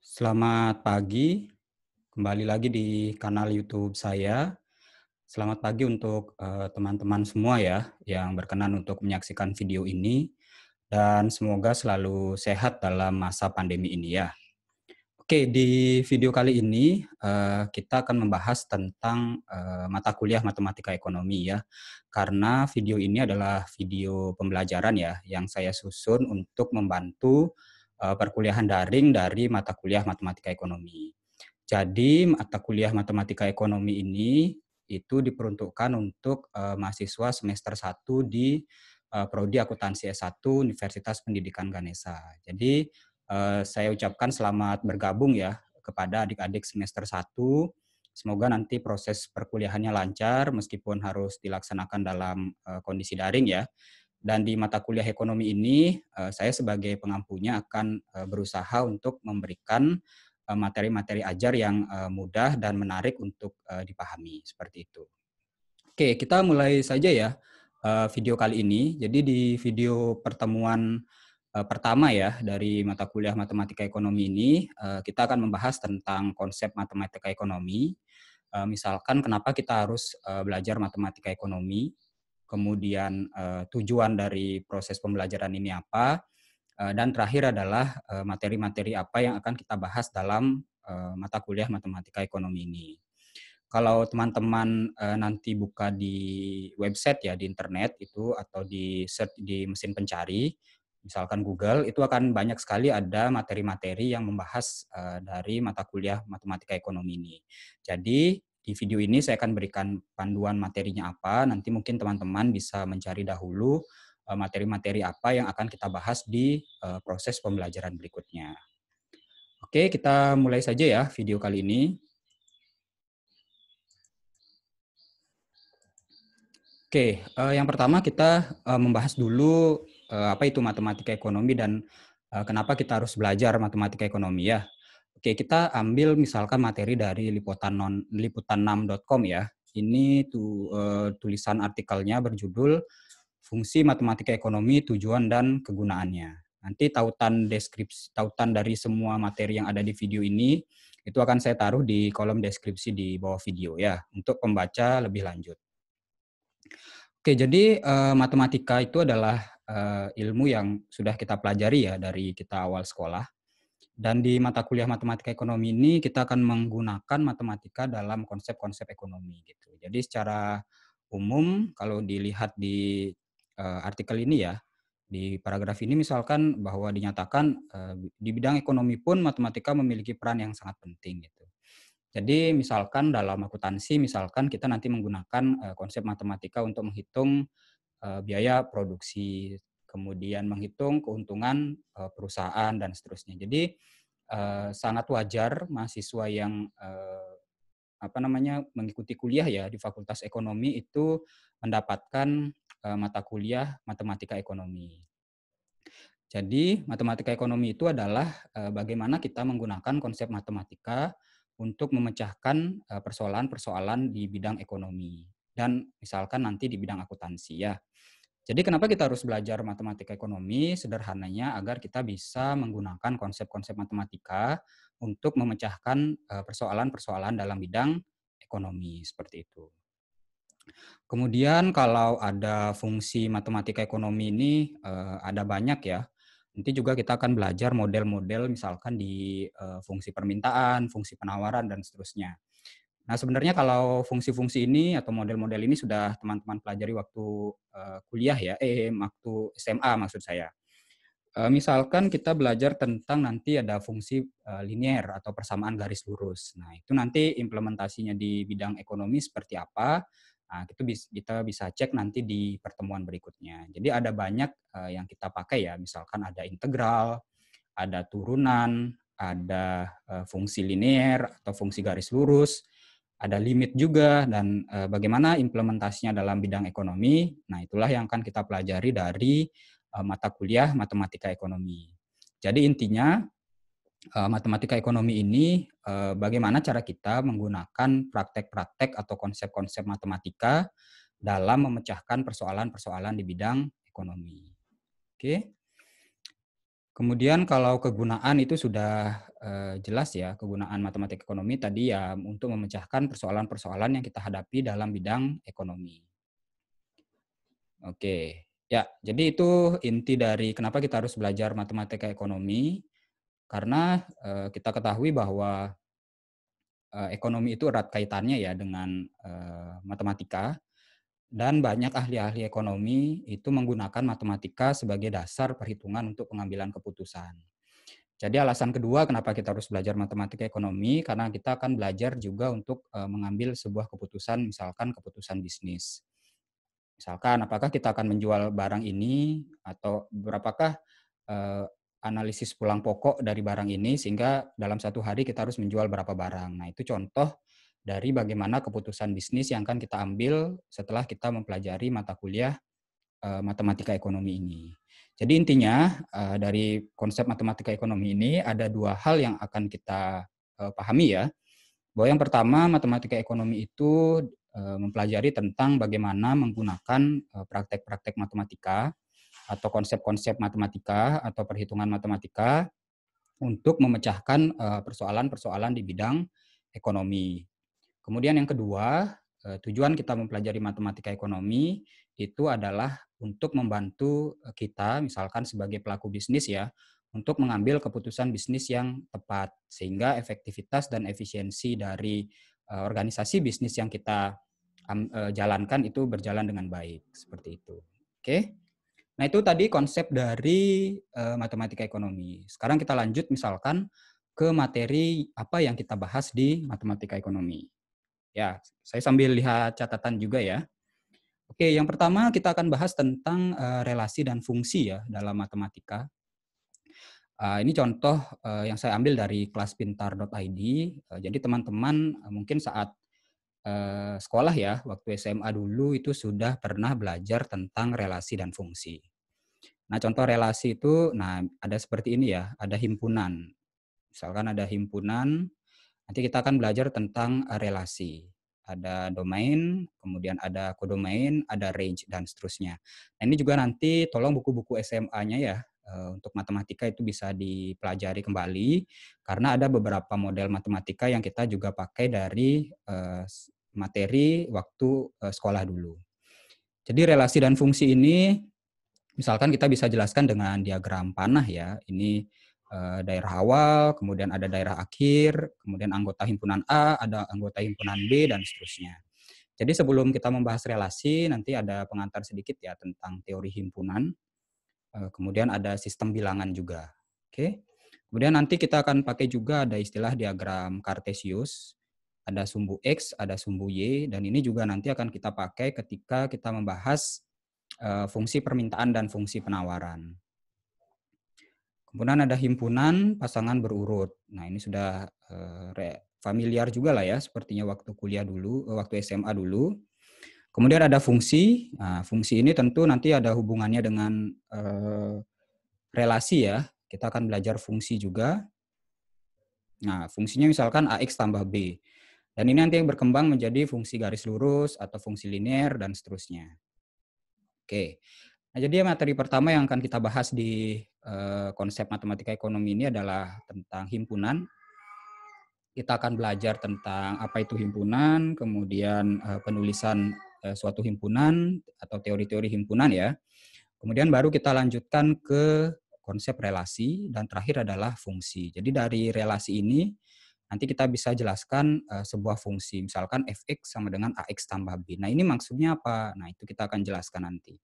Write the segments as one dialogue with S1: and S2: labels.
S1: Selamat pagi, kembali lagi di kanal YouTube saya. Selamat pagi untuk eh, teman-teman uh, semua ya yang berkenan untuk menyaksikan video ini dan semoga selalu sehat dalam masa pandemi ini ya. Oke, di video kali ini uh, kita akan membahas tentang uh, mata kuliah matematika ekonomi ya. Karena video ini adalah video pembelajaran ya yang saya susun untuk membantu Eh, perkuliahan daring dari mata kuliah matematika ekonomi. Jadi mata kuliah matematika ekonomi ini itu diperuntukkan untuk uh, mahasiswa semester 1 di uh, prodi akuntansi S1 Universitas Pendidikan Ganesha. Jadi uh, saya ucapkan selamat bergabung ya kepada adik-adik semester 1. Semoga nanti proses perkuliahannya lancar meskipun harus dilaksanakan dalam uh, kondisi daring ya. Dan di mata kuliah ekonomi ini, eh, saya sebagai pengampunya akan eh, berusaha untuk memberikan eh, materi-materi ajar yang mudah dan menarik untuk dipahami, seperti itu. Oke, kita mulai saja ya video kali ini. Jadi di video pertemuan pertama ya dari mata kuliah matematika ekonomi ini, kita akan membahas tentang konsep matematika ekonomi. Misalkan kenapa kita harus belajar matematika ekonomi, kemudian uh, tujuan dari proses pembelajaran ini apa, uh, dan terakhir adalah eh, materi-materi uh, apa yang akan kita bahas dalam uh, mata kuliah matematika ekonomi ini. Kalau teman-teman uh, nanti buka di website ya di internet itu atau di search di mesin pencari, misalkan Google, itu akan banyak sekali ada materi-materi yang membahas uh, dari mata kuliah matematika ekonomi ini. Jadi di video ini saya akan berikan panduan materinya apa. Nanti mungkin teman-teman bisa mencari dahulu eh, materi-materi apa yang akan kita bahas di eh, proses pembelajaran berikutnya. Oke, kita mulai saja ya video kali ini. Oke, eh, yang pertama kita membahas dulu apa itu matematika ekonomi dan kenapa kita harus belajar matematika ekonomi ya. Oke, kita ambil misalkan materi dari liputan non liputan6.com ya. Ini tu, uh, tulisan artikelnya berjudul Fungsi Matematika Ekonomi, Tujuan dan Kegunaannya. Nanti tautan deskripsi tautan dari semua materi yang ada di video ini itu akan saya taruh di kolom deskripsi di bawah video ya untuk pembaca lebih lanjut. Oke, jadi uh, matematika itu adalah uh, ilmu yang sudah kita pelajari ya dari kita awal sekolah dan di mata kuliah matematika ekonomi ini kita akan menggunakan matematika dalam konsep-konsep ekonomi gitu. Jadi secara umum kalau dilihat di uh, artikel ini ya, di paragraf ini misalkan bahwa dinyatakan uh, di bidang ekonomi pun matematika memiliki peran yang sangat penting gitu. Jadi misalkan dalam akuntansi misalkan kita nanti menggunakan uh, konsep matematika untuk menghitung uh, biaya produksi kemudian menghitung keuntungan eh, perusahaan dan seterusnya. Jadi eh, sangat wajar mahasiswa yang eh, apa namanya mengikuti kuliah ya di Fakultas Ekonomi itu mendapatkan mata kuliah Matematika Ekonomi. Jadi matematika ekonomi itu adalah bagaimana kita menggunakan konsep matematika untuk memecahkan persoalan-persoalan di bidang ekonomi dan misalkan nanti di bidang akuntansi ya. Jadi kenapa kita harus belajar matematika ekonomi? Sederhananya agar kita bisa menggunakan konsep-konsep matematika untuk memecahkan eh, persoalan-persoalan dalam bidang ekonomi seperti itu. Kemudian kalau ada fungsi matematika ekonomi ini eh, ada banyak ya. Nanti juga kita akan belajar model-model misalkan di eh, fungsi permintaan, fungsi penawaran dan seterusnya. Nah, sebenarnya kalau fungsi-fungsi ini atau model-model ini sudah teman-teman pelajari waktu eh, kuliah ya, eh waktu SMA maksud saya. Eh, misalkan kita belajar tentang nanti ada fungsi uh, linier atau persamaan garis lurus. Nah, itu nanti implementasinya di bidang ekonomi seperti apa? Nah, itu kita bisa cek nanti di pertemuan berikutnya. Jadi ada banyak yang kita pakai ya, misalkan ada integral, ada turunan, ada fungsi linier atau fungsi garis lurus, ada limit juga dan uh, bagaimana implementasinya dalam bidang ekonomi. Nah, itulah yang akan kita pelajari dari uh, mata kuliah matematika ekonomi. Jadi intinya uh, matematika ekonomi ini uh, bagaimana cara kita menggunakan praktek-praktek atau konsep-konsep matematika dalam memecahkan persoalan-persoalan di bidang ekonomi. Oke. Kemudian kalau kegunaan itu sudah eh, jelas ya, kegunaan matematik ekonomi tadi ya untuk memecahkan persoalan-persoalan yang kita hadapi dalam bidang ekonomi. Oke, ya jadi itu inti dari kenapa kita harus belajar matematika ekonomi, karena eh, kita ketahui bahwa eh, ekonomi itu erat kaitannya ya dengan eh, matematika, dan banyak ahli-ahli ekonomi itu menggunakan matematika sebagai dasar perhitungan untuk pengambilan keputusan. Jadi alasan kedua kenapa kita harus belajar matematika ekonomi karena kita akan belajar juga untuk eh, mengambil sebuah keputusan misalkan keputusan bisnis. Misalkan apakah kita akan menjual barang ini atau berapakah eh, analisis pulang pokok dari barang ini sehingga dalam satu hari kita harus menjual berapa barang. Nah, itu contoh dari bagaimana keputusan bisnis yang akan kita ambil setelah kita mempelajari mata kuliah eh, matematika ekonomi ini. Jadi intinya eh, dari konsep matematika ekonomi ini ada dua hal yang akan kita eh, pahami ya. Bahwa yang pertama matematika ekonomi itu mempelajari tentang bagaimana menggunakan praktek-praktek matematika atau konsep-konsep matematika atau perhitungan matematika untuk memecahkan persoalan-persoalan di bidang ekonomi. Kemudian yang kedua, eh, tujuan kita mempelajari matematika ekonomi itu adalah untuk membantu eh, kita misalkan sebagai pelaku bisnis ya untuk mengambil keputusan bisnis yang tepat sehingga efektivitas dan efisiensi dari eh, organisasi bisnis yang kita jalankan itu berjalan dengan baik seperti itu. Oke. Nah, itu tadi konsep dari matematika ekonomi. Sekarang kita lanjut misalkan ke materi apa yang kita bahas di matematika ekonomi. Ya, saya sambil lihat catatan juga ya. Oke, yang pertama kita akan bahas tentang uh, relasi dan fungsi ya dalam matematika. Uh, ini contoh uh, yang saya ambil dari kelaspintar.id. Uh, jadi teman-teman uh, mungkin saat uh, sekolah ya, waktu SMA dulu itu sudah pernah belajar tentang relasi dan fungsi. Nah, contoh relasi itu, nah ada seperti ini ya, ada himpunan. Misalkan ada himpunan Nanti kita akan belajar tentang eh, relasi. Ada domain, kemudian ada kodomain, ada range, dan seterusnya. Nah, ini juga nanti tolong buku-buku SMA-nya ya, eh, untuk matematika itu bisa dipelajari kembali karena ada beberapa model matematika yang kita juga pakai dari eh, materi waktu sekolah dulu. Jadi relasi dan fungsi ini misalkan kita bisa jelaskan dengan diagram panah ya. Ini Eh, daerah awal, kemudian ada daerah akhir, kemudian anggota himpunan A, ada anggota himpunan B, dan seterusnya. Jadi sebelum kita membahas relasi, nanti ada pengantar sedikit ya tentang teori himpunan. Eh, kemudian ada sistem bilangan juga. Oke. Kemudian nanti kita akan pakai juga ada istilah diagram Cartesius, ada sumbu X, ada sumbu Y, dan ini juga nanti akan kita pakai ketika kita membahas eh, fungsi permintaan dan fungsi penawaran. Kemudian ada himpunan pasangan berurut. Nah, ini sudah eh, familiar juga lah ya, sepertinya waktu kuliah dulu, eh, waktu SMA dulu. Kemudian ada fungsi. Nah, fungsi ini tentu nanti ada hubungannya dengan eh, relasi ya. Kita akan belajar fungsi juga. Nah, fungsinya misalkan AX tambah B. Dan ini nanti yang berkembang menjadi fungsi garis lurus atau fungsi linear dan seterusnya. Oke. Nah, jadi ya materi pertama yang akan kita bahas di Eh, konsep matematika ekonomi ini adalah tentang himpunan. Kita akan belajar tentang apa itu himpunan, kemudian eh, penulisan eh, suatu himpunan atau teori-teori himpunan ya. Kemudian baru kita lanjutkan ke konsep relasi dan terakhir adalah fungsi. Jadi dari relasi ini nanti kita bisa jelaskan sebuah fungsi misalkan fx sama dengan ax tambah b. Nah, ini maksudnya apa? Nah, itu kita akan jelaskan nanti.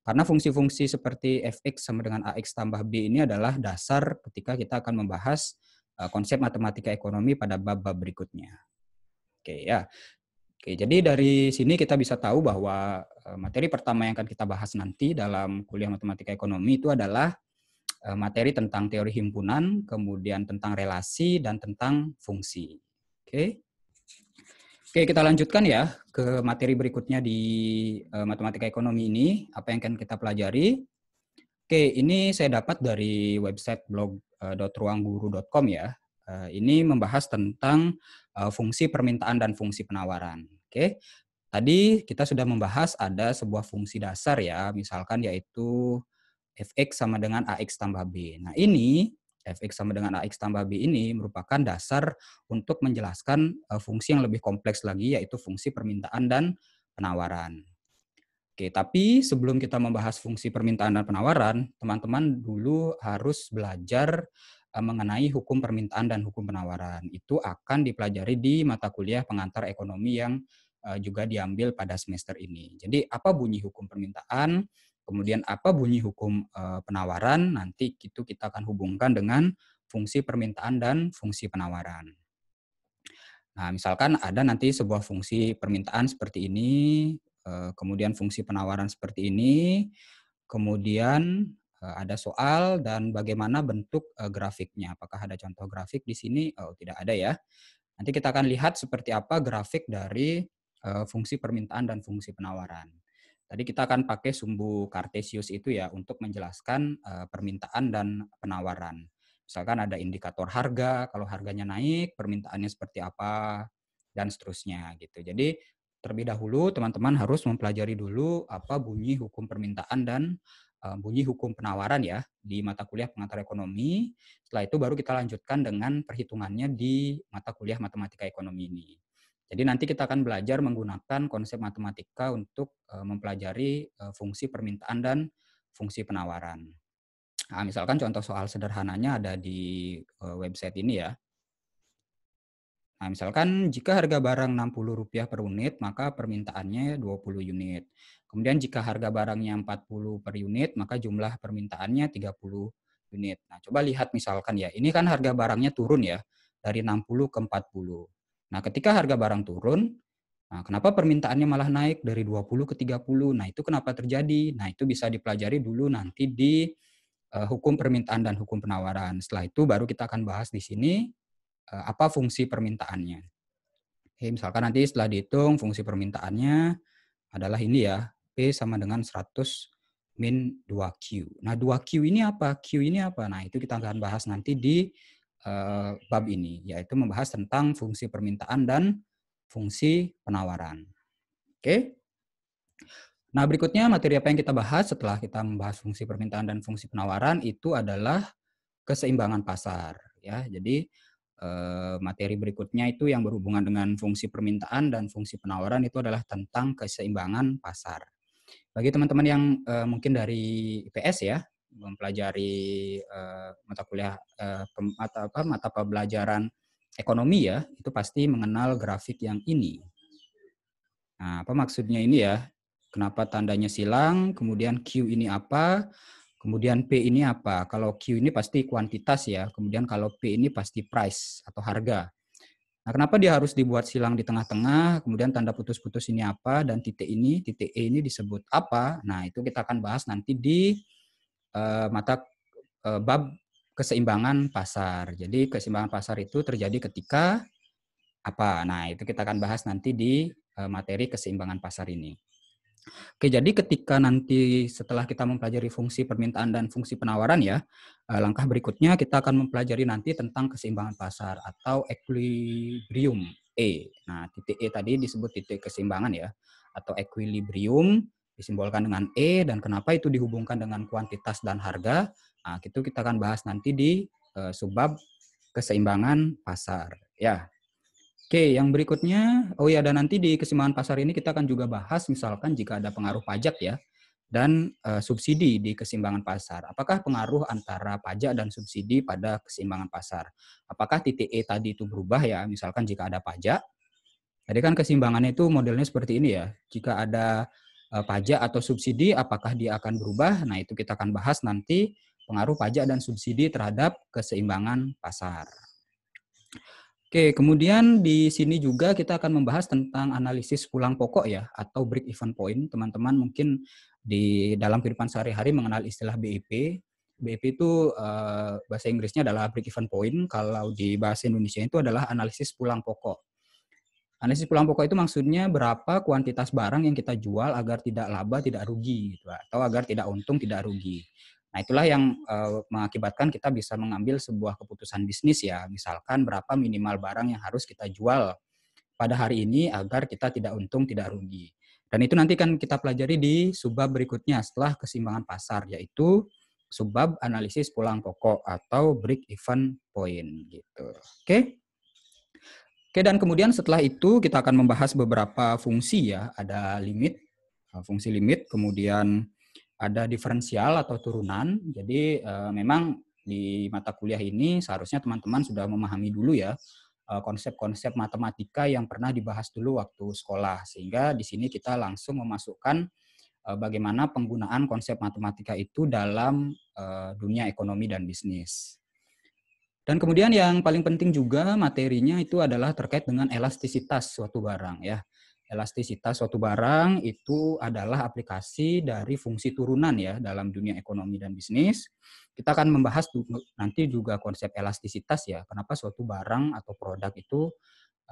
S1: Karena fungsi-fungsi seperti fx sama dengan ax tambah b ini adalah dasar ketika kita akan membahas eh, konsep matematika ekonomi pada bab-bab berikutnya. Oke ya. Oke, jadi dari sini kita bisa tahu bahwa eh, materi pertama yang akan kita bahas nanti dalam kuliah matematika ekonomi itu adalah eh, materi tentang teori himpunan, kemudian tentang relasi dan tentang fungsi. Oke. Oke, kita lanjutkan ya ke materi berikutnya di uh, matematika ekonomi ini, apa yang akan kita pelajari. Oke, ini saya dapat dari website blog.ruangguru.com eh, uh, ya. Uh, ini membahas tentang uh, fungsi permintaan dan fungsi penawaran. Oke. Tadi kita sudah membahas ada sebuah fungsi dasar ya, misalkan yaitu fx sama dengan ax tambah b. Nah, ini fx sama dengan ax tambah b ini merupakan dasar untuk menjelaskan e, fungsi yang lebih kompleks lagi yaitu fungsi permintaan dan penawaran. Oke, tapi sebelum kita membahas fungsi permintaan dan penawaran, teman-teman dulu harus belajar e, mengenai hukum permintaan dan hukum penawaran. Itu akan dipelajari di mata kuliah pengantar ekonomi yang e, juga diambil pada semester ini. Jadi, apa bunyi hukum permintaan? Kemudian apa bunyi hukum eh, penawaran? Nanti itu kita akan hubungkan dengan fungsi permintaan dan fungsi penawaran. Nah, misalkan ada nanti sebuah fungsi permintaan seperti ini, eh, kemudian fungsi penawaran seperti ini, kemudian eh, ada soal dan bagaimana bentuk grafiknya. Apakah ada contoh grafik di sini? Oh, tidak ada ya. Nanti kita akan lihat seperti apa grafik dari fungsi permintaan dan fungsi penawaran. Tadi kita akan pakai sumbu kartesius itu ya untuk menjelaskan eh, permintaan dan penawaran. Misalkan ada indikator harga, kalau harganya naik, permintaannya seperti apa, dan seterusnya gitu. Jadi terlebih dahulu teman-teman harus mempelajari dulu apa bunyi hukum permintaan dan eh, bunyi hukum penawaran ya di mata kuliah pengantar ekonomi. Setelah itu baru kita lanjutkan dengan perhitungannya di mata kuliah matematika ekonomi ini. Jadi nanti kita akan belajar menggunakan konsep matematika untuk eh, mempelajari eh, fungsi permintaan dan fungsi penawaran. Nah, misalkan contoh soal sederhananya ada di eh, website ini ya. Nah, misalkan jika harga barang Rp60 per unit, maka permintaannya 20 unit. Kemudian jika harga barangnya 40 per unit, maka jumlah permintaannya 30 unit. Nah, coba lihat misalkan ya, ini kan harga barangnya turun ya, dari 60 ke 40. Nah, ketika harga barang turun, nah, kenapa permintaannya malah naik dari 20 ke 30? Nah, itu kenapa terjadi? Nah, itu bisa dipelajari dulu nanti di uh, hukum permintaan dan hukum penawaran. Setelah itu baru kita akan bahas di sini uh, apa fungsi permintaannya. Oke, misalkan nanti setelah dihitung fungsi permintaannya adalah ini ya, P sama dengan 100 min 2Q. Nah, 2Q ini apa? Q ini apa? Nah, itu kita akan bahas nanti di Eh, bab ini, yaitu membahas tentang fungsi permintaan dan fungsi penawaran. Oke. Nah, berikutnya materi apa yang kita bahas setelah kita membahas fungsi permintaan dan fungsi penawaran itu adalah keseimbangan pasar, ya. Jadi eh, materi berikutnya itu yang berhubungan dengan fungsi permintaan dan fungsi penawaran itu adalah tentang keseimbangan pasar. Bagi teman-teman yang eh, mungkin dari IPS ya, mempelajari uh, mata kuliah uh, pem, mata apa mata pembelajaran ekonomi ya itu pasti mengenal grafik yang ini. Nah, apa maksudnya ini ya? Kenapa tandanya silang? Kemudian Q ini apa? Kemudian P ini apa? Kalau Q ini pasti kuantitas ya. Kemudian kalau P ini pasti price atau harga. Nah, kenapa dia harus dibuat silang di tengah-tengah? Kemudian tanda putus-putus ini apa? Dan titik ini, titik E ini disebut apa? Nah, itu kita akan bahas nanti di Eh, mata eh, bab keseimbangan pasar. Jadi keseimbangan pasar itu terjadi ketika apa? Nah, itu kita akan bahas nanti di eh, materi keseimbangan pasar ini. Oke, jadi ketika nanti setelah kita mempelajari fungsi permintaan dan fungsi penawaran ya, langkah berikutnya kita akan mempelajari nanti tentang keseimbangan pasar atau equilibrium E. Nah, titik E tadi disebut titik keseimbangan ya, atau equilibrium disimbolkan dengan E dan kenapa itu dihubungkan dengan kuantitas dan harga. Nah, itu kita akan bahas nanti di e, subbab keseimbangan pasar. Ya. Oke, yang berikutnya, oh ya dan nanti di keseimbangan pasar ini kita akan juga bahas misalkan jika ada pengaruh pajak ya dan e, subsidi di keseimbangan pasar. Apakah pengaruh antara pajak dan subsidi pada keseimbangan pasar? Apakah titik E tadi itu berubah ya? Misalkan jika ada pajak, jadi kan keseimbangannya itu modelnya seperti ini ya. Jika ada Eh, pajak atau subsidi, apakah dia akan berubah? Nah, itu kita akan bahas nanti pengaruh pajak dan subsidi terhadap keseimbangan pasar. Oke, kemudian di sini juga kita akan membahas tentang analisis pulang pokok ya atau break even point. Teman-teman mungkin di dalam kehidupan sehari-hari mengenal istilah BIP. BIP itu eh, bahasa Inggrisnya adalah break even point, kalau di bahasa Indonesia itu adalah analisis pulang pokok. Analisis pulang pokok itu maksudnya berapa kuantitas barang yang kita jual agar tidak laba, tidak rugi, gitu, atau agar tidak untung, tidak rugi. Nah, itulah yang uh, mengakibatkan kita bisa mengambil sebuah keputusan bisnis ya. Misalkan berapa minimal barang yang harus kita jual pada hari ini agar kita tidak untung, tidak rugi. Dan itu nanti kan kita pelajari di subbab berikutnya setelah keseimbangan pasar yaitu subbab analisis pulang pokok atau break even point gitu. Oke. Okay? Oke, dan kemudian setelah itu kita akan membahas beberapa fungsi ya. Ada limit, eh, fungsi limit, kemudian ada diferensial atau turunan. Jadi eh, memang di mata kuliah ini seharusnya teman-teman sudah memahami dulu ya eh, konsep-konsep matematika yang pernah dibahas dulu waktu sekolah. Sehingga di sini kita langsung memasukkan bagaimana penggunaan konsep matematika itu dalam dunia ekonomi dan bisnis. Dan kemudian yang paling penting juga materinya itu adalah terkait dengan elastisitas suatu barang ya. Elastisitas suatu barang itu adalah aplikasi dari fungsi turunan ya dalam dunia ekonomi dan bisnis. Kita akan membahas nanti juga konsep elastisitas ya. Kenapa suatu barang atau produk itu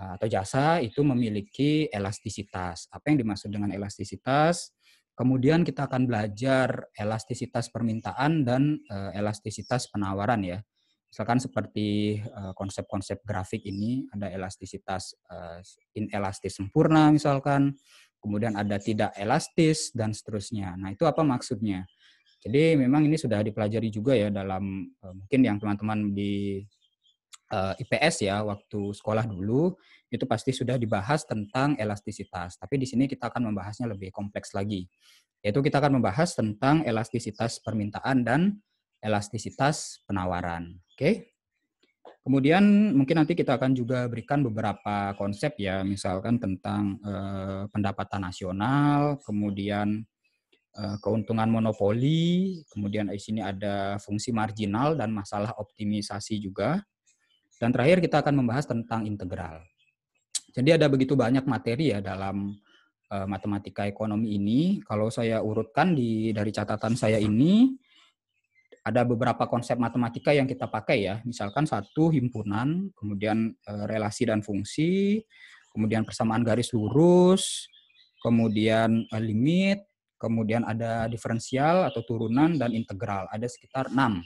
S1: eh, atau jasa itu memiliki elastisitas. Apa yang dimaksud dengan elastisitas? Kemudian kita akan belajar elastisitas permintaan dan eh, elastisitas penawaran ya misalkan seperti eh, konsep-konsep grafik ini ada elastisitas in eh, inelastis sempurna misalkan kemudian ada tidak elastis dan seterusnya nah itu apa maksudnya jadi memang ini sudah dipelajari juga ya dalam eh, mungkin yang teman-teman di IPS ya waktu sekolah dulu itu pasti sudah dibahas tentang elastisitas tapi di sini kita akan membahasnya lebih kompleks lagi yaitu kita akan membahas tentang elastisitas permintaan dan elastisitas penawaran. Oke. Kemudian mungkin nanti kita akan juga berikan beberapa konsep ya, misalkan tentang eh, pendapatan nasional, kemudian eh, keuntungan monopoli, kemudian di sini ada fungsi marginal dan masalah optimisasi juga. Dan terakhir kita akan membahas tentang integral. Jadi ada begitu banyak materi ya dalam eh, matematika ekonomi ini. Kalau saya urutkan di dari catatan saya ini, ada beberapa konsep matematika yang kita pakai ya, misalkan satu himpunan, kemudian eh, relasi dan fungsi, kemudian persamaan garis lurus, kemudian eh, limit, kemudian ada diferensial atau turunan dan integral. Ada sekitar enam,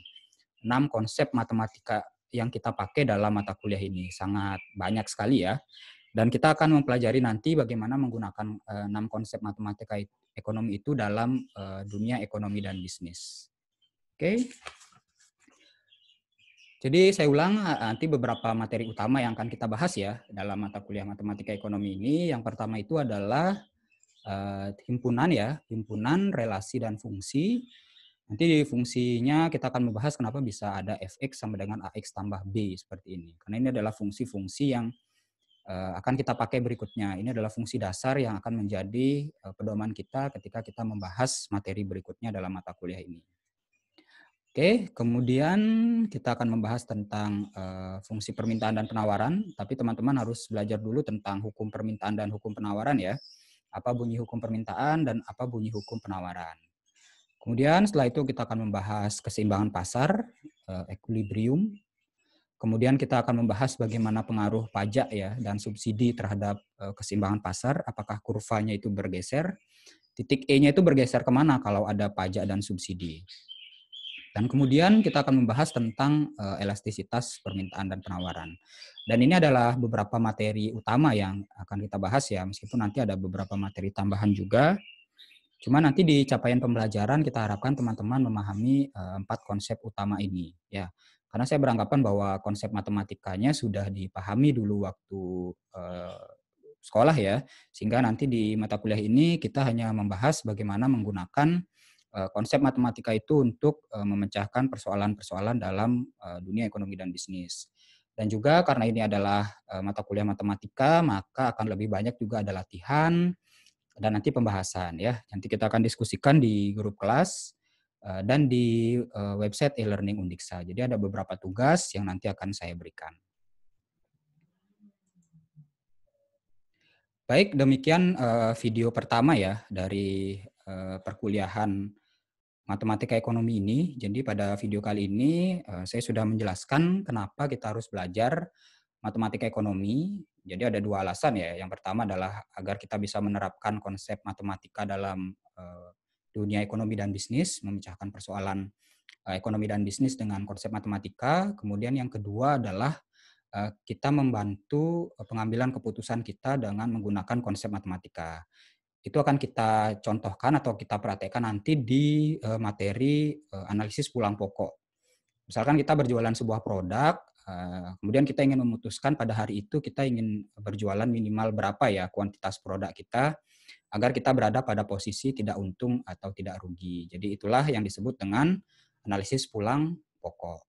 S1: 6 konsep matematika yang kita pakai dalam mata kuliah ini. Sangat banyak sekali ya. Dan kita akan mempelajari nanti bagaimana menggunakan eh, enam konsep matematika ekonomi itu dalam dunia ekonomi dan bisnis. Oke. Jadi saya ulang eh, nanti beberapa materi utama yang akan kita bahas ya dalam mata kuliah matematika ekonomi ini. Yang pertama itu adalah uh, himpunan ya, himpunan relasi dan fungsi. Nanti di fungsinya kita akan membahas kenapa bisa ada fx sama dengan ax tambah b seperti ini. Karena ini adalah fungsi-fungsi yang uh, akan kita pakai berikutnya. Ini adalah fungsi dasar yang akan menjadi uh, pedoman kita ketika kita membahas materi berikutnya dalam mata kuliah ini. Oke, kemudian kita akan membahas tentang uh, fungsi permintaan dan penawaran, tapi teman-teman harus belajar dulu tentang hukum permintaan dan hukum penawaran ya. Apa bunyi hukum permintaan dan apa bunyi hukum penawaran. Kemudian setelah itu kita akan membahas keseimbangan pasar, uh, equilibrium. Kemudian kita akan membahas bagaimana pengaruh pajak ya dan subsidi terhadap uh, keseimbangan pasar, apakah kurvanya itu bergeser, titik E-nya itu bergeser kemana kalau ada pajak dan subsidi. Dan kemudian kita akan membahas tentang uh, elastisitas permintaan dan penawaran. Dan ini adalah beberapa materi utama yang akan kita bahas ya, meskipun nanti ada beberapa materi tambahan juga. Cuma nanti di capaian pembelajaran kita harapkan teman-teman memahami uh, empat konsep utama ini ya. Karena saya beranggapan bahwa konsep matematikanya sudah dipahami dulu waktu uh, sekolah ya, sehingga nanti di mata kuliah ini kita hanya membahas bagaimana menggunakan Eh, konsep matematika itu untuk eh, memecahkan persoalan-persoalan dalam eh, dunia ekonomi dan bisnis. Dan juga karena ini adalah mata kuliah matematika, maka akan lebih banyak juga ada latihan dan nanti pembahasan ya. Nanti kita akan diskusikan di grup kelas dan di website e-learning Undiksa. Jadi ada beberapa tugas yang nanti akan saya berikan. Baik, demikian video pertama ya dari perkuliahan matematika ekonomi ini. Jadi pada video kali ini eh, saya sudah menjelaskan kenapa kita harus belajar matematika ekonomi. Jadi ada dua alasan ya. Yang pertama adalah agar kita bisa menerapkan konsep matematika dalam eh, dunia ekonomi dan bisnis, memecahkan persoalan eh, ekonomi dan bisnis dengan konsep matematika. Kemudian yang kedua adalah kita membantu pengambilan keputusan kita dengan menggunakan konsep matematika itu akan kita contohkan atau kita praktekkan nanti di eh, materi eh, analisis pulang pokok. Misalkan kita berjualan sebuah produk, eh, kemudian kita ingin memutuskan pada hari itu kita ingin berjualan minimal berapa ya kuantitas produk kita agar kita berada pada posisi tidak untung atau tidak rugi. Jadi itulah yang disebut dengan analisis pulang pokok.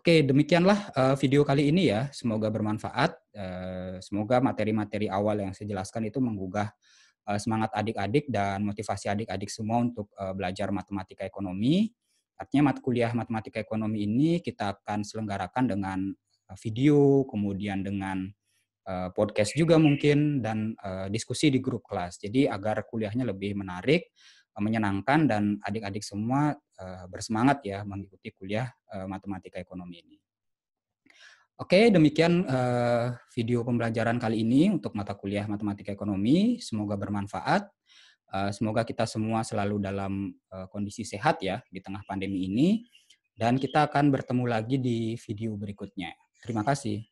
S1: Oke, demikianlah video kali ini ya. Semoga bermanfaat. semoga materi-materi awal yang saya jelaskan itu menggugah Eh, semangat adik-adik dan motivasi adik-adik semua untuk eh, belajar matematika ekonomi. Artinya mata kuliah matematika ekonomi ini kita akan selenggarakan dengan eh, video, kemudian dengan podcast juga mungkin dan diskusi di grup kelas. Jadi agar kuliahnya lebih menarik, menyenangkan dan adik-adik semua bersemangat ya mengikuti kuliah matematika ekonomi ini. Oke, demikian uh, video pembelajaran kali ini untuk mata kuliah Matematika Ekonomi. Semoga bermanfaat. Uh, semoga kita semua selalu dalam uh, kondisi sehat ya di tengah pandemi ini. Dan kita akan bertemu lagi di video berikutnya. Terima kasih.